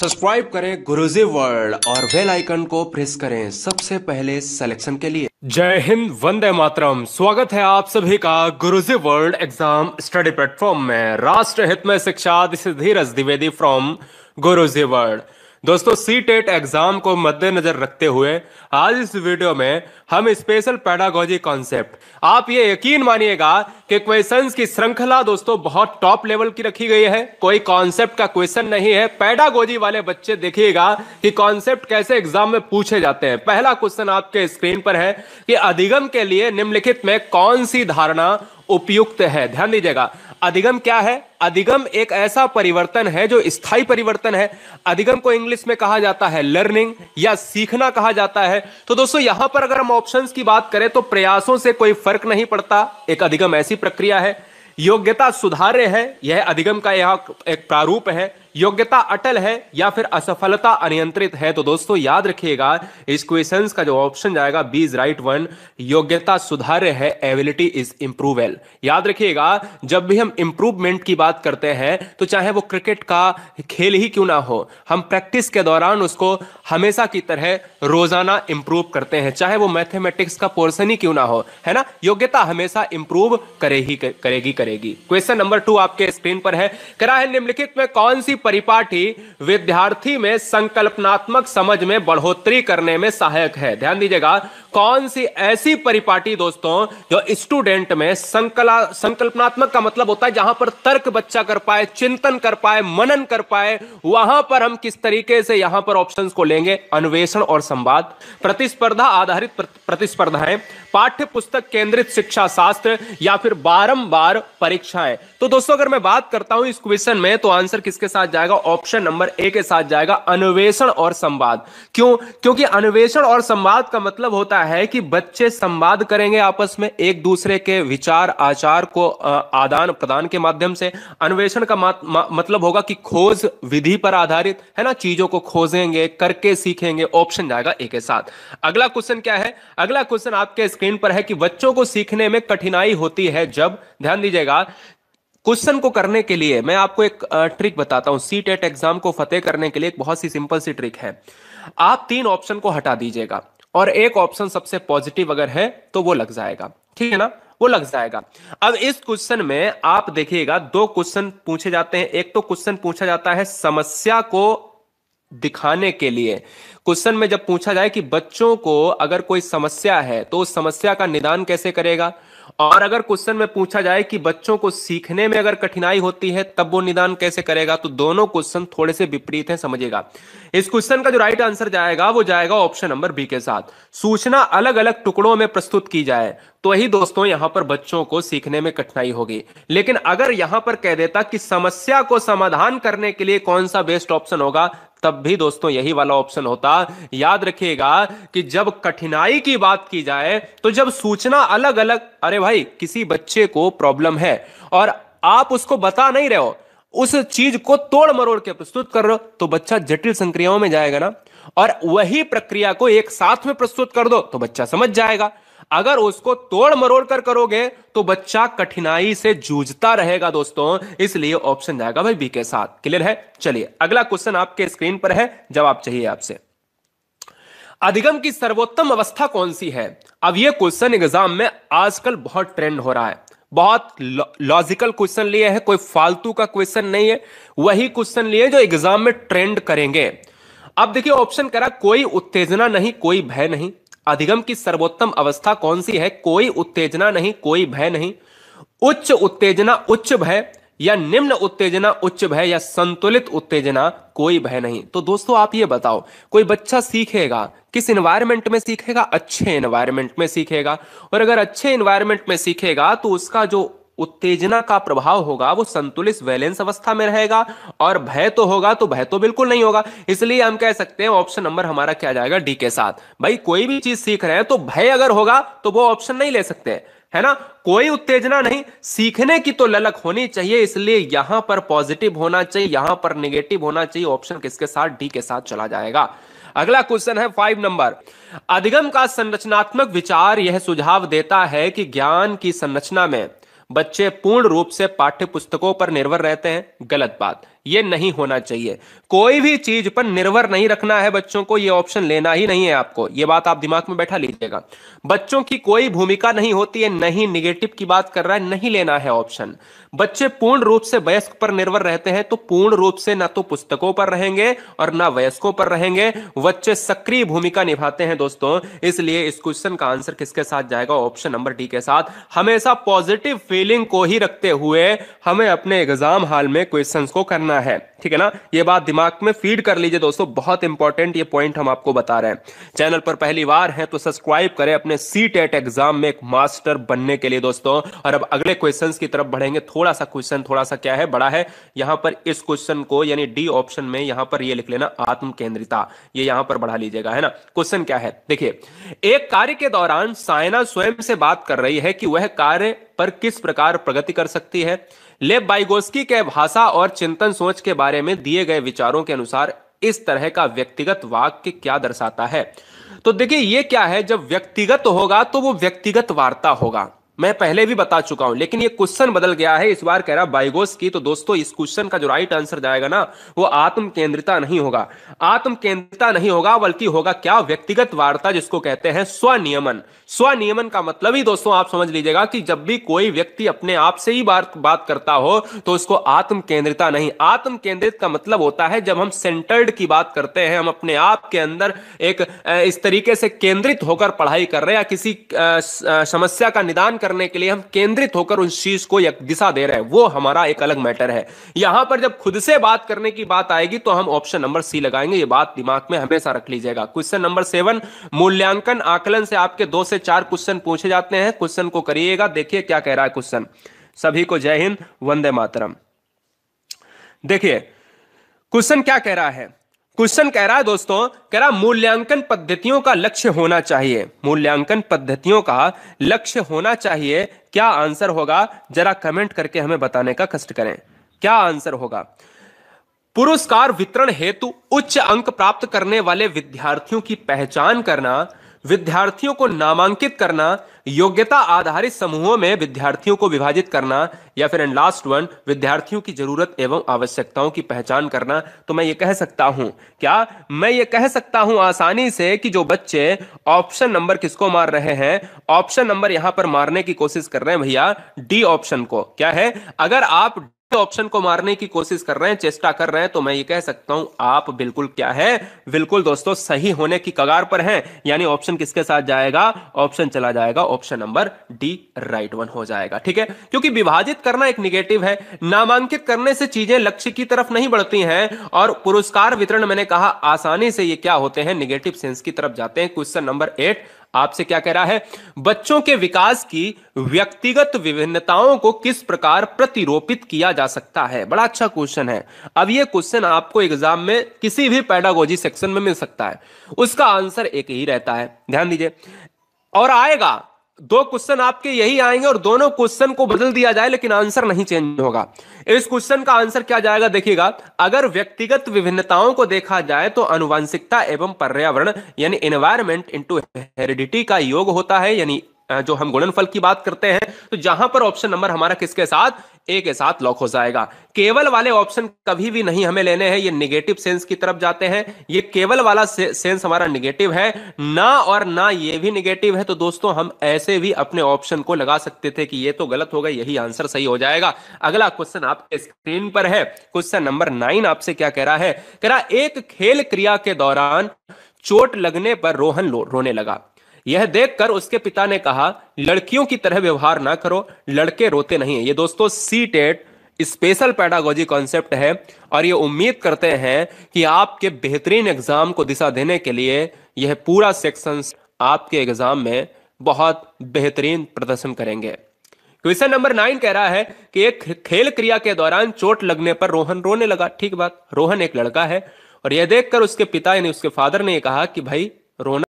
subscribe करें Guruji world और bell icon को प्रेस करें सबसे पहले सिलेक्शन के लिए जय हिंद वंदे मातरम स्वागत है आप सभी का Guruji world exam study platform में राष्ट्र हित में शिक्षा this Dhiraj Dwivedi from Guruji world दोस्तों सी टेट एग्जाम को मद्देनजर रखते हुए आज इस वीडियो में हम स्पेशल पैडागोजी कॉन्सेप्ट आप ये यकीन मानिएगा कि क्वेश्चंस की श्रृंखला दोस्तों बहुत टॉप लेवल की रखी गई है कोई कॉन्सेप्ट का क्वेश्चन नहीं है पैडागोजी वाले बच्चे देखिएगा कि कॉन्सेप्ट कैसे एग्जाम में पूछे जाते हैं पहला क्वेश्चन आपके स्क्रीन पर है कि अधिगम के लिए निम्नलिखित में कौन सी धारणा उपयुक्त है ध्यान दीजिएगा अधिगम क्या है अधिगम एक ऐसा परिवर्तन है जो स्थाई परिवर्तन है अधिगम को इंग्लिश में कहा जाता है लर्निंग या सीखना कहा जाता है तो दोस्तों यहां पर अगर हम ऑप्शंस की बात करें तो प्रयासों से कोई फर्क नहीं पड़ता एक अधिगम ऐसी प्रक्रिया है योग्यता सुधारे है यह अधिगम का यह एक प्रारूप है योग्यता अटल है या फिर असफलता अनियंत्रित है तो दोस्तों याद रखिएगा इस क्वेश्चन का जो ऑप्शन जाएगा बी इज राइट वन योग्यता सुधार्य है एबिलिटी इज इंप्रूवेल याद रखिएगा जब भी हम इंप्रूवमेंट की बात करते हैं तो चाहे वो क्रिकेट का खेल ही क्यों ना हो हम प्रैक्टिस के दौरान उसको हमेशा की तरह रोजाना इंप्रूव करते हैं चाहे वो मैथमेटिक्स का पोर्सन ही क्यों ना हो है ना योग्यता हमेशा इंप्रूव करेगी करेगी करेगी क्वेश्चन नंबर टू आपके स्क्रीन पर है करा है निम्नलिखित में कौन सी परिपाटी विद्यार्थी में संकल्पनात्मक समझ में बढ़ोतरी करने में सहायक है ध्यान दीजिएगा कौन सी ऐसी परिपाटी दोस्तों जो स्टूडेंट में संकला संकल्पनात्मक का मतलब होता है जहां पर तर्क बच्चा कर पाए चिंतन कर पाए मनन कर पाए वहां पर हम किस तरीके से यहां पर ऑप्शन को लेंगे अन्वेषण और संवाद प्रतिस्पर्धा आधारित प्रतिस्पर्धाएं पाठ्य पुस्तक केंद्रित शिक्षा शास्त्र या फिर बारंबार परीक्षाएं तो दोस्तों अगर मैं बात करता हूं इस क्वेश्चन में तो आंसर किसके साथ जाएगा ऑप्शन नंबर ए के साथ जाएगा अन्वेषण और संवाद क्यों क्योंकि अन्वेषण और संवाद का मतलब होता है क्या है कि बच्चे संवाद करेंगे आपस में एक दूसरे के विचार आचार को आदान प्रदान के माध्यम से अन्वेषण का मा, मा, मतलब होगा कि खोज विधि पर आधारित है ना चीजों को खोजेंगे करके सीखेंगे ऑप्शन जाएगा एक के साथ अगला क्वेश्चन क्या है अगला क्वेश्चन आपके स्क्रीन पर है कि बच्चों को सीखने में कठिनाई होती है जब ध्यान दीजिएगा क्वेश्चन को करने के लिए मैं आपको एक ट्रिक बताता हूं सी एग्जाम को फतेह करने के लिए एक बहुत सी सिंपल सी ट्रिक है आप तीन ऑप्शन को हटा दीजिएगा और एक ऑप्शन सबसे पॉजिटिव अगर है तो वो लग जाएगा ठीक है ना वो लग जाएगा अब इस क्वेश्चन में आप देखिएगा दो क्वेश्चन पूछे जाते हैं एक तो क्वेश्चन पूछा जाता है समस्या को दिखाने के लिए क्वेश्चन में जब पूछा जाए कि बच्चों को अगर कोई समस्या है तो उस समस्या का निदान कैसे करेगा और अगर क्वेश्चन में पूछा जाए कि बच्चों को सीखने में अगर कठिनाई होती है तब वो निदान कैसे करेगा तो दोनों क्वेश्चन थोड़े से विपरीत हैं समझेगा इस क्वेश्चन का जो राइट आंसर जाएगा वो जाएगा ऑप्शन नंबर बी के साथ सूचना अलग अलग टुकड़ों में प्रस्तुत की जाए तो ही दोस्तों यहां पर बच्चों को सीखने में कठिनाई होगी लेकिन अगर यहां पर कह देता कि समस्या को समाधान करने के लिए कौन सा बेस्ट ऑप्शन होगा तब भी दोस्तों यही वाला ऑप्शन होता याद रखिएगा कि जब कठिनाई की बात की जाए तो जब सूचना अलग अलग अरे भाई किसी बच्चे को प्रॉब्लम है और आप उसको बता नहीं रहे हो उस चीज को तोड़ मरोड़ के प्रस्तुत कर रहे हो तो बच्चा जटिल संक्रियाओं में जाएगा ना और वही प्रक्रिया को एक साथ में प्रस्तुत कर दो तो बच्चा समझ जाएगा अगर उसको तोड़ मरोड़ कर करोगे तो बच्चा कठिनाई से जूझता रहेगा दोस्तों इसलिए ऑप्शन जाएगा भाई बी के साथ क्लियर है चलिए अगला क्वेश्चन आपके स्क्रीन पर है जवाब चाहिए आपसे अधिगम की सर्वोत्तम अवस्था कौन सी है अब यह क्वेश्चन एग्जाम में आजकल बहुत ट्रेंड हो रहा है बहुत लॉजिकल क्वेश्चन लिए हैं कोई फालतू का क्वेश्चन नहीं है वही क्वेश्चन लिए जो एग्जाम में ट्रेंड करेंगे अब देखिए ऑप्शन करा कोई उत्तेजना नहीं कोई भय नहीं अधिगम की सर्वोत्तम अवस्था कौन सी है कोई उत्तेजना नहीं कोई भय नहीं उच्च उत्तेजना उच्च भय या निम्न उत्तेजना उच्च भय या संतुलित उत्तेजना कोई भय नहीं तो दोस्तों आप ये बताओ कोई बच्चा सीखेगा किस इन्वायरमेंट में सीखेगा अच्छे इन्वायरमेंट में सीखेगा और अगर अच्छे इन्वायरमेंट में सीखेगा तो उसका जो उत्तेजना का प्रभाव होगा वो संतुलित वैलेंस अवस्था में रहेगा और भय तो होगा तो भय तो बिल्कुल नहीं होगा इसलिए हम कह सकते हैं ऑप्शन नंबर हमारा क्या जाएगा डी के साथ भाई कोई भी चीज सीख रहे हैं तो भय अगर होगा तो वो ऑप्शन नहीं ले सकते है ना कोई उत्तेजना नहीं सीखने की तो ललक होनी चाहिए इसलिए यहां पर पॉजिटिव होना चाहिए यहां पर निगेटिव होना चाहिए ऑप्शन किसके साथ डी के साथ चला जाएगा अगला क्वेश्चन है फाइव नंबर अधिगम का संरचनात्मक विचार यह सुझाव देता है कि ज्ञान की संरचना में बच्चे पूर्ण रूप से पाठ्य पुस्तकों पर निर्भर रहते हैं गलत बात ये नहीं होना चाहिए कोई भी चीज पर निर्भर नहीं रखना है बच्चों को ये ऑप्शन लेना ही नहीं है आपको ये बात आप दिमाग में बैठा लीजिएगा बच्चों की कोई भूमिका नहीं होती है नहीं निगेटिव की बात कर रहा है नहीं लेना है ऑप्शन बच्चे पूर्ण रूप से वयस्क पर निर्भर रहते हैं तो पूर्ण रूप से ना तो पुस्तकों पर रहेंगे और ना वयस्कों पर रहेंगे बच्चे सक्रिय भूमिका निभाते हैं दोस्तों इसलिए इस क्वेश्चन का आंसर किसके साथ जाएगा ऑप्शन नंबर डी के साथ हमेशा पॉजिटिव फीलिंग को ही रखते हुए हमें अपने एग्जाम हाल में क्वेश्चन को करना करना है ठीक है ना ये बात दिमाग में फीड कर लीजिए दोस्तों बहुत इंपॉर्टेंट ये पॉइंट हम आपको बता रहे हैं चैनल पर पहली बार है तो सब्सक्राइब करें अपने सी टेट एग्जाम में एक मास्टर बनने के लिए दोस्तों और अब अगले क्वेश्चन की तरफ बढ़ेंगे थोड़ा सा क्वेश्चन थोड़ा सा क्या है बड़ा है यहां पर इस क्वेश्चन को यानी डी ऑप्शन में यहां पर यह लिख लेना आत्म केंद्रिता ये यहां पर बढ़ा लीजिएगा है ना क्वेश्चन क्या है देखिए एक कार्य के दौरान सायना स्वयं से बात कर रही है कि वह कार्य पर किस प्रकार प्रगति कर सकती है लेब बाइगोस्की के भाषा और चिंतन सोच के बारे में दिए गए विचारों के अनुसार इस तरह का व्यक्तिगत वाक्य क्या दर्शाता है तो देखिए ये क्या है जब व्यक्तिगत होगा तो वो व्यक्तिगत वार्ता होगा मैं पहले भी बता चुका हूं लेकिन ये क्वेश्चन बदल गया है इस बार कह रहा बाइगोस की तो दोस्तों इस क्वेश्चन का जो राइट आंसर जाएगा ना वो आत्म केंद्रिता नहीं होगा आत्म केंद्रिता नहीं होगा बल्कि होगा क्या व्यक्तिगत वार्ता जिसको कहते हैं स्वनियमन स्वनियमन का मतलब ही दोस्तों आप समझ लीजिएगा कि जब भी कोई व्यक्ति अपने आप से ही बात बात करता हो तो उसको आत्म केंद्रिता नहीं आत्म केंद्रित का मतलब होता है जब हम सेंटर्ड की बात करते हैं हम अपने आप के अंदर एक इस तरीके से केंद्रित होकर पढ़ाई कर रहे हैं या किसी समस्या का निदान कर करने के लिए हम केंद्रित होकर उस चीज को दिशा दे रहे हैं वो हमारा एक अलग मैटर है यहां पर जब खुद से बात करने की बात आएगी तो हम ऑप्शन नंबर सी लगाएंगे ये बात दिमाग में हमेशा रख लीजिएगा क्वेश्चन नंबर सेवन मूल्यांकन आकलन से आपके दो से चार क्वेश्चन पूछे जाते हैं क्वेश्चन को करिएगा देखिए क्या कह रहा है क्वेश्चन सभी को जय हिंद वंदे मातरम देखिए क्वेश्चन क्या कह रहा है क्वेश्चन कह रहा है दोस्तों कह रहा मूल्यांकन पद्धतियों का लक्ष्य होना चाहिए मूल्यांकन पद्धतियों का लक्ष्य होना चाहिए क्या आंसर होगा जरा कमेंट करके हमें बताने का कष्ट करें क्या आंसर होगा पुरस्कार वितरण हेतु उच्च अंक प्राप्त करने वाले विद्यार्थियों की पहचान करना विद्यार्थियों को नामांकित करना योग्यता आधारित समूहों में विद्यार्थियों को विभाजित करना या फिर एंड लास्ट वन विद्यार्थियों की जरूरत एवं आवश्यकताओं की पहचान करना तो मैं ये कह सकता हूं क्या मैं ये कह सकता हूं आसानी से कि जो बच्चे ऑप्शन नंबर किसको मार रहे हैं ऑप्शन नंबर यहां पर मारने की कोशिश कर रहे हैं भैया डी ऑप्शन को क्या है अगर आप ऑप्शन तो को मारने की कोशिश कर रहे हैं चेष्टा कर रहे हैं तो मैं ये कह सकता हूं आप बिल्कुल क्या है बिल्कुल दोस्तों सही होने की कगार पर हैं यानी ऑप्शन किसके साथ जाएगा ऑप्शन चला जाएगा option number D right one हो जाएगा ठीक है क्योंकि विभाजित करना एक निगेटिव है नामांकित करने से चीजें लक्ष्य की तरफ नहीं बढ़ती हैं और पुरस्कार वितरण मैंने कहा आसानी से ये क्या होते हैं निगेटिव सेंस की तरफ जाते हैं क्वेश्चन नंबर एट आपसे क्या कह रहा है बच्चों के विकास की व्यक्तिगत विभिन्नताओं को किस प्रकार प्रतिरोपित किया जा सकता है बड़ा अच्छा क्वेश्चन है अब यह क्वेश्चन आपको एग्जाम में किसी भी पैडागोजी सेक्शन में मिल सकता है उसका आंसर एक ही रहता है ध्यान दीजिए और आएगा दो क्वेश्चन आपके यही आएंगे और दोनों क्वेश्चन को बदल दिया जाए लेकिन आंसर नहीं चेंज होगा इस क्वेश्चन का आंसर क्या जाएगा देखिएगा अगर व्यक्तिगत विभिन्नताओं को देखा जाए तो अनुवांशिकता एवं पर्यावरण यानी एनवायरमेंट इंटू हेरिडिटी का योग होता है यानी जो हम गुणनफल की बात करते हैं तो जहां पर ऑप्शन नंबर हमारा किसके साथ ए के साथ लॉक हो जाएगा केवल वाले ऑप्शन कभी भी नहीं हमें लेने हैं ये निगेटिव सेंस की तरफ जाते हैं ये केवल वाला से, सेंस हमारा निगेटिव है ना और ना ये भी निगेटिव है तो दोस्तों हम ऐसे भी अपने ऑप्शन को लगा सकते थे कि ये तो गलत होगा यही आंसर सही हो जाएगा अगला क्वेश्चन आपके स्क्रीन पर है क्वेश्चन नंबर नाइन आपसे क्या कह रहा है कह रहा एक खेल क्रिया के दौरान चोट लगने पर रोहन रोने लगा यह देखकर उसके पिता ने कहा लड़कियों की तरह व्यवहार ना करो लड़के रोते नहीं है ये दोस्तों C TET special pedagogy concept है और ये उम्मीद करते हैं कि आपके बेहतरीन एग्जाम को दिशा देने के लिए यह पूरा सेक्शन आपके एग्जाम में बहुत बेहतरीन प्रदर्शन करेंगे क्वेश्चन नंबर नाइन कह रहा है कि एक खेल क्रिया के दौरान चोट लगने पर रोहन रोने लगा ठीक बात रोहन एक लड़का है और यह देखकर उसके पिता यानी उसके फादर ने कहा कि भाई रोना